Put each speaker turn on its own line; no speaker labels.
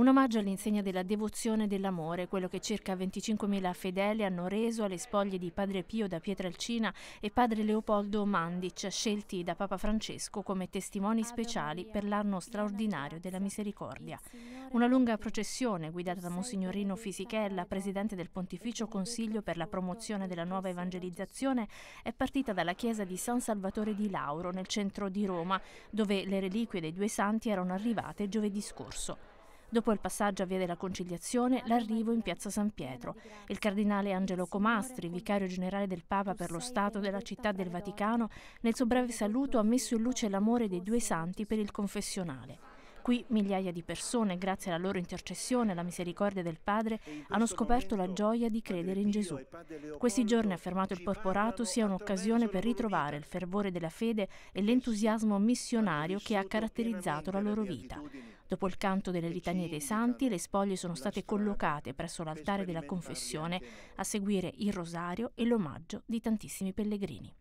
Un omaggio all'insegna della devozione e dell'amore, quello che circa 25.000 fedeli hanno reso alle spoglie di Padre Pio da Pietrelcina e Padre Leopoldo Mandic, scelti da Papa Francesco come testimoni speciali per l'anno straordinario della misericordia. Una lunga processione guidata da Monsignorino Fisichella, presidente del Pontificio Consiglio per la promozione della nuova evangelizzazione, è partita dalla chiesa di San Salvatore di Lauro, nel centro di Roma, dove le reliquie dei due santi erano arrivate giovedì scorso. Dopo il passaggio a Via della Conciliazione, l'arrivo in Piazza San Pietro. Il cardinale Angelo Comastri, vicario generale del Papa per lo Stato della Città del Vaticano, nel suo breve saluto ha messo in luce l'amore dei due santi per il confessionale. Qui migliaia di persone, grazie alla loro intercessione e alla misericordia del Padre, hanno scoperto la gioia di credere in Gesù. Questi giorni, ha affermato il porporato, sia un'occasione per ritrovare il fervore della fede e l'entusiasmo missionario che ha caratterizzato la loro vita. Dopo il canto delle litanie dei santi, le spoglie sono state collocate presso l'altare della confessione, a seguire il rosario e l'omaggio di tantissimi pellegrini.